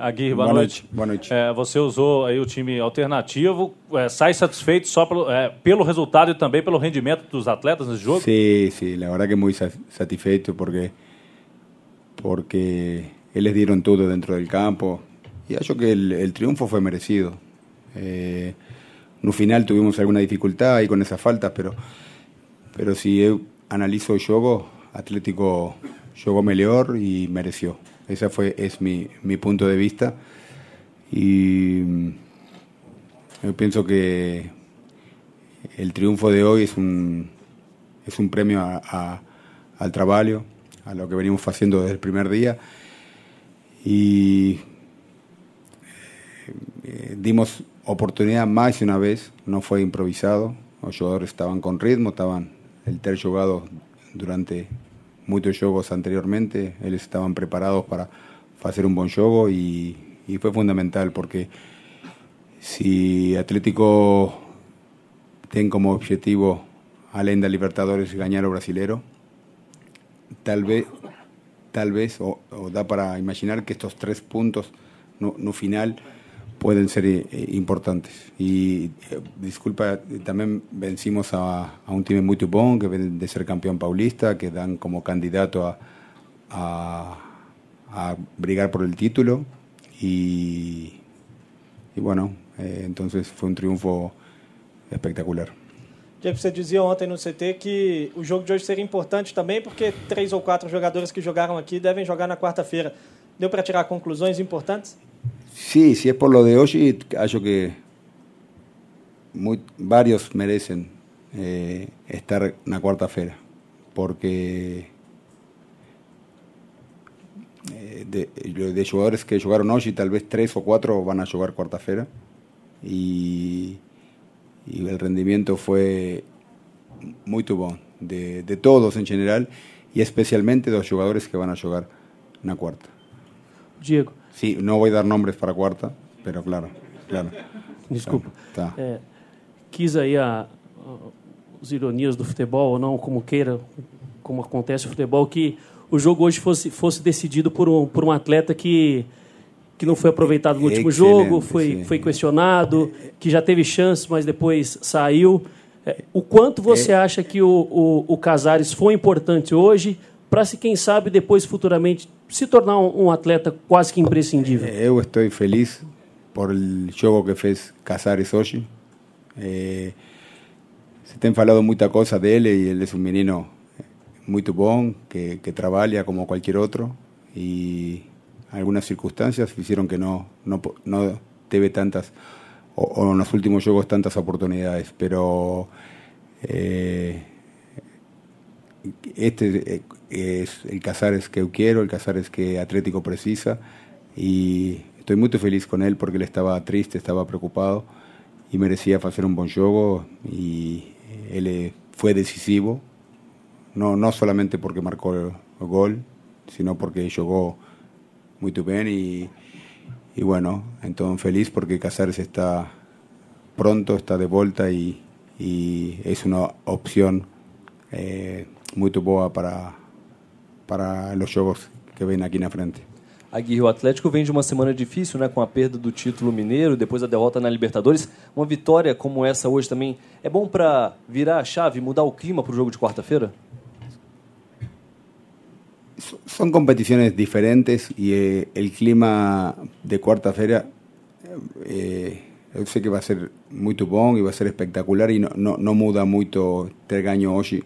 Aguirre, boa, boa noite. noite. Boa noite. É, você usou aí o time alternativo, é, sai satisfeito só pelo, é, pelo resultado e também pelo rendimento dos atletas nesse jogo? Sim, sim, verdade é que muito satisfeito porque porque eles dieron tudo dentro do campo e acho que o triunfo foi merecido. Eh, no final tuvimos alguma dificuldade ahí com essas faltas, mas se si analiso o jogo, Atlético jogou melhor e mereceu. Ese fue, es mi, punto de vista. Y mm, yo pienso que el triunfo de hoy es un, es un premio al trabajo, a lo que venimos haciendo desde el primer día. Y eh, dimos oportunidad más una vez, no fue improvisado. Los jugadores estaban con ritmo, estaban el tercio jugado durante muchos juegos anteriormente, ellos estaban preparados para hacer un buen juego y, fue fundamental porque si Atlético tiene como objetivo Alenda Libertadores ganar al brasilero, tal vez, tal vez o, da para imaginar que estos tres puntos no, no final pueden ser eh, importantes. Y eh, disculpa, también vencimos a, a un time muy bom, que viene de ser campeón paulista, que dan como candidato a, a, a brigar por el título. Y, y bueno, eh, entonces fue un triunfo espectacular. Jeff, você dizia ontem no CT que o jogo de hoje seria importante também, porque três ou quatro jogadores que jogaram aqui devem jogar na quarta-feira. Deu para tirar conclusões importantes? Sí, si es por lo de Oji, creo que varios merecen eh, estar en la cuarta fera, porque eh, de, jugadores que jugaron Oji, tal vez tres o cuatro van a jugar cuarta feira y, el rendimiento fue muy bueno de, de todos en general, y especialmente de los jugadores que van a jugar en la cuarta. Diego. Sí, no voy a dar nombres para cuarta, pero claro, claro. Desculpa. Tá. É, eh, quis aí a, a, as ironias do futebol, ou não, como queira, como acontece o futebol, que o jogo hoje fosse, fosse decidido por um, por um atleta que, que não foi aproveitado no último Excelente, jogo, foi, foi questionado, que já teve chance, mas depois saiu. É, o quanto você é. acha que o, o, o Casares foi importante hoje para se, quem sabe, depois futuramente se tornar un um, um atleta casi que imprescindível? Eu estoy feliz por el juego que fez Casares hoje. Eh, se se hablado falado muita de él y él es un menino muy bom, que, que como cualquier otro y e algunas circunstancias hicieron que no no não teve tantas, o en los últimos juegos tantas oportunidades, pero... Eh, este eh, es el Cazares que yo quiero, el Cazares que Atlético precisa y estoy muy feliz con él porque él estaba triste, estaba preocupado y merecía hacer un buen juego y eh, él eh, fue decisivo, no, no solamente porque marcó el gol, sino porque jugó muy bien y, bueno, entonces feliz porque Cazares está pronto, está de vuelta y, es una opción muito boa para para os jogos que vêm aqui na frente. Aguirre, o Atlético vem de uma semana difícil, né, com a perda do título mineiro, depois a derrota na Libertadores. Uma vitória como essa hoje também é bom para virar a chave, mudar o clima para o jogo de quarta-feira? São competições diferentes e eh, o clima de quarta-feira eh, eu sei que vai ser muito bom e vai ser espetacular e não, não, não muda muito ter ganho hoje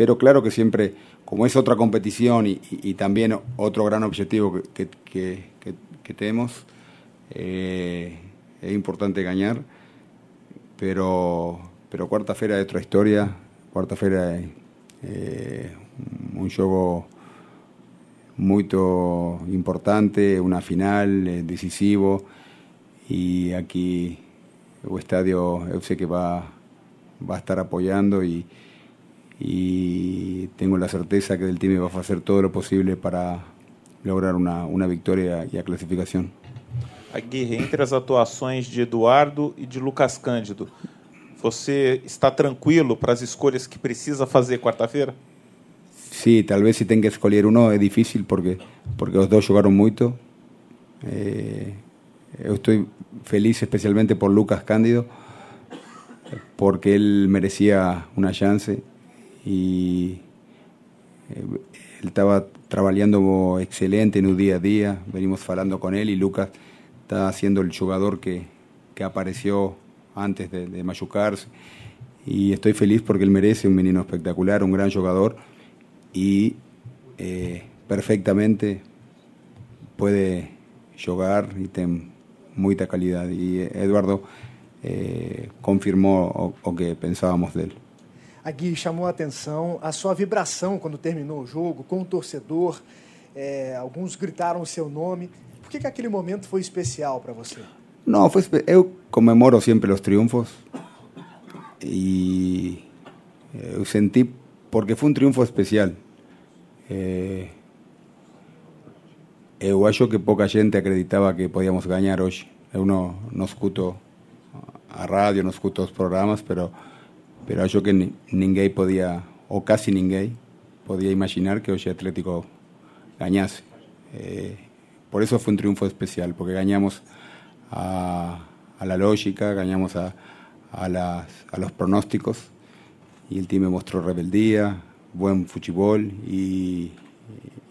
pero claro que siempre, como es otra competición y, también otro gran objetivo que, tenemos, eh, es importante ganar, pero, pero cuarta feira es otra historia, cuarta feira es eh, un juego muy importante, una final, eh, decisivo, y aquí el estadio yo sé que va, va a estar apoyando y y tengo la certeza que el time va a hacer todo lo posible para lograr una, una y y clasificación. Aguirre, entre las actuaciones de Eduardo y e de Lucas Cândido, você está tranquilo para las escolhas que precisa fazer cuarta feira Sí, tal vez si tengo que escolher uno es difícil porque porque los jugaron mucho. mucho. Eh, estoy feliz especialmente por Lucas Cândido porque él merecía una chance y eh, él estaba trabajando excelente en un día a día venimos hablando con él Y Lucas está siendo el jugador que, apareció antes de, machucarse y estoy feliz porque él merece un menino espectacular, un gran jugador y eh, perfectamente puede jugar y tiene mucha calidad. Y eh, Eduardo confirmó lo que pensábamos de él. A Gui chamou a atenção, a sua vibração quando terminou o jogo, com o torcedor, é, alguns gritaram o seu nome. Por que, que aquele momento foi especial para você? Não, foi, eu comemoro sempre os triunfos e eu eh, senti porque foi um triunfo especial. É, eu acho que pouca gente acreditava que podíamos ganhar hoje. Eu não, não escuto a rádio, não escuto os programas, mas pero yo que nadie podía, o casi nadie, podía imaginar que hoy Atlético ganase. Eh, por eso fue un triunfo especial, porque ganamos a, la lógica, ganamos a, a, los pronósticos y el time mostró rebeldía, buen fútbol y,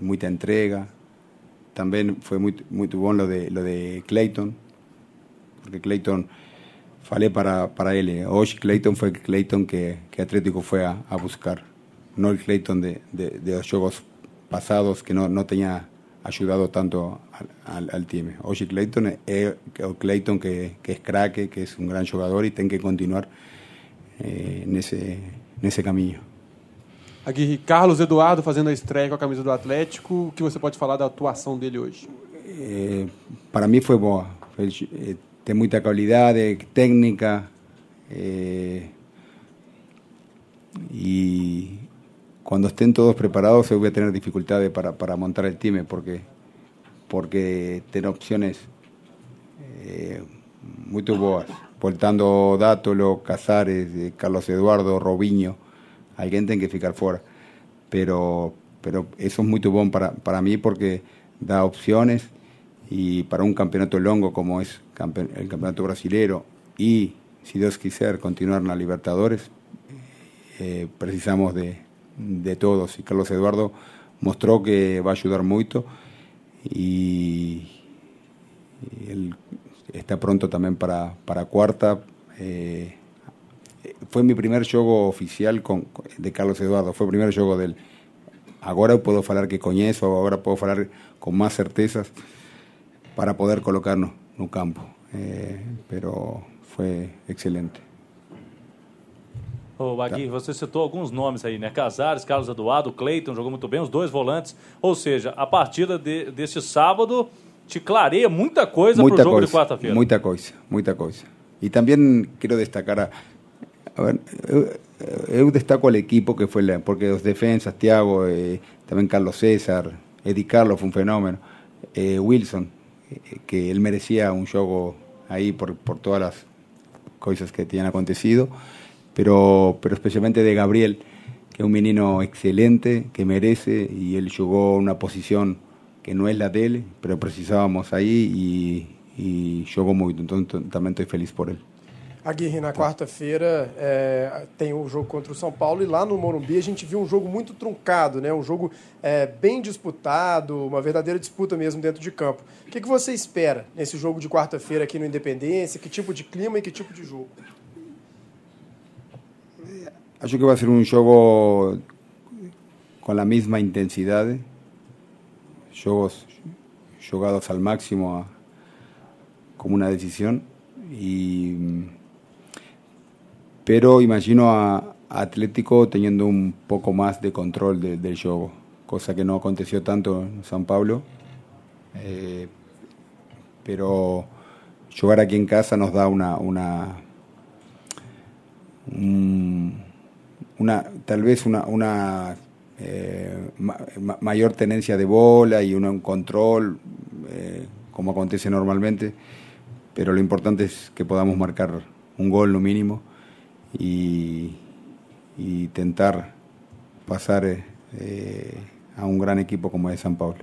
y mucha entrega. También fue muy, muy bueno lo de, lo de Clayton, porque Clayton falei para, para ele, hoje Clayton foi Clayton que, que Atlético foi a, a buscar, não o Clayton de, de, de jogos passados que não, não tinha ajudado tanto al, al, al time. Hoje Clayton é, é o Clayton que, que é craque, que é um grande jogador e tem que continuar eh, nesse, nesse caminho. Aqui, Carlos Eduardo fazendo a estreia com a camisa do Atlético. O que você pode falar da atuação dele hoje? É, para mim foi boa. Ele, eh, de mucha calidad, de técnica. Eh, y cuando estén todos preparados, se voy a tener dificultades para, montar el time, porque, porque tener opciones eh, muy boas. Voltando Dátolo, Casares, eh, Carlos Eduardo, Robinho, alguien tiene que ficar fuera. Pero, pero eso es muy bueno para, para mí porque da opciones y para un campeonato longo como es el campeonato brasilero y, si Dios quisiera, continuar en la Libertadores, eh, precisamos de, de, todos. Y Carlos Eduardo mostró que va a ayudar mucho y, está pronto también para, para cuarta. Eh, fue mi primer juego oficial con, de Carlos Eduardo, fue el primer juego del... Ahora puedo hablar que con eso, ahora puedo hablar con más certezas. para poder colocarnos no campo. Eh, pero foi excelente. Ô, oh, Bagui, tá. você citou alguns nomes aí, né? Casares, Carlos Eduardo, Cleiton jogou muito bem, os dois volantes. Ou seja, a partida de, deste sábado te clareia muita coisa Muita jogo coisa, de quarta-feira. Muita coisa, muita coisa. E também quero destacar a, a ver, eu, eu, destaco o equipo que foi porque os defensas, Thiago, eh, Carlos César, Edi Carlos foi um fenômeno, eh, Wilson, Eh, que él merecía un juego ahí por, todas las cosas que tenían acontecido, pero, pero especialmente de Gabriel, que es un menino excelente, que merece, y él jugó una posición que no es la de él, pero precisábamos ahí y, y jugó muy, entonces también estoy feliz por él. Aguirre, na quarta-feira é, tem o jogo contra o São Paulo e lá no Morumbi a gente viu um jogo muito truncado, né? um jogo é, bem disputado, uma verdadeira disputa mesmo dentro de campo. O que, que você espera nesse jogo de quarta-feira aqui no Independência? Que tipo de clima e que tipo de jogo? Acho que vai ser um jogo com a mesma intensidade, jogos jogados ao máximo como uma decisão e pero imagino a Atlético teniendo un poco más de control del juego, cosa que no aconteció tanto en San Pablo. Eh, pero jugar aquí en casa nos da una, una, tal vez una, eh, mayor tenencia de bola y un, control, eh, como acontece normalmente, pero lo importante es que podamos marcar un gol lo mínimo e tentar passar eh, eh, a um grande equipo como é São Paulo.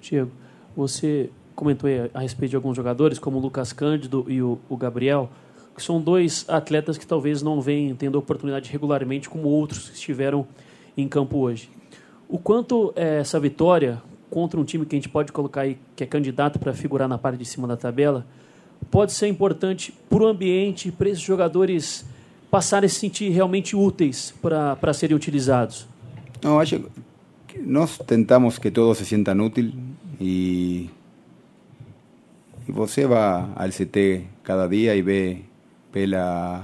Diego, você comentou a respeito de alguns jogadores, como o Lucas Cândido e o, o Gabriel, que são dois atletas que talvez não venham tendo oportunidade regularmente como outros que estiveram em campo hoje. O quanto é, essa vitória contra um time que a gente pode colocar aí que é candidato para figurar na parte de cima da tabela pode ser importante para o ambiente, para esses jogadores pasar a sentir realmente úteis para ser utilizados? No, nós tentamos que todos se sientan útil y y você va al CT cada día y ve pela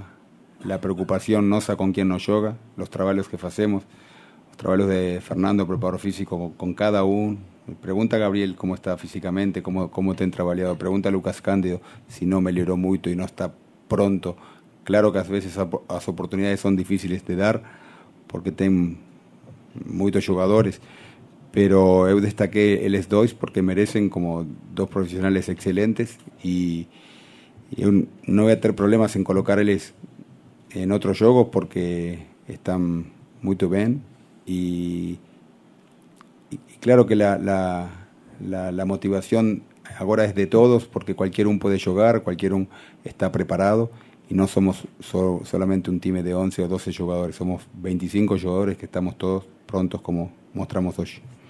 la preocupación nosa con quien nos yoga, los trabajos que hacemos, los trabajos de Fernando, preparo físico con cada uno. Pregunta a Gabriel cómo está físicamente, cómo, cómo te han trabajado. Pregunta a Lucas Cándido si no mejoró mucho y e no está pronto Claro que a veces las oportunidades son difíciles de dar porque tienen muchos jugadores, pero yo destaqué a los dois porque merecen como dos profesionales excelentes y no voy a tener problemas en colocar en otros juegos porque están muy bien. Y claro que la, motivación ahora es de todos porque cualquier un puede jugar, cualquier un está preparado y no somos solamente un time de 11 o 12 jugadores, somos 25 jugadores que estamos todos prontos como mostramos hoy.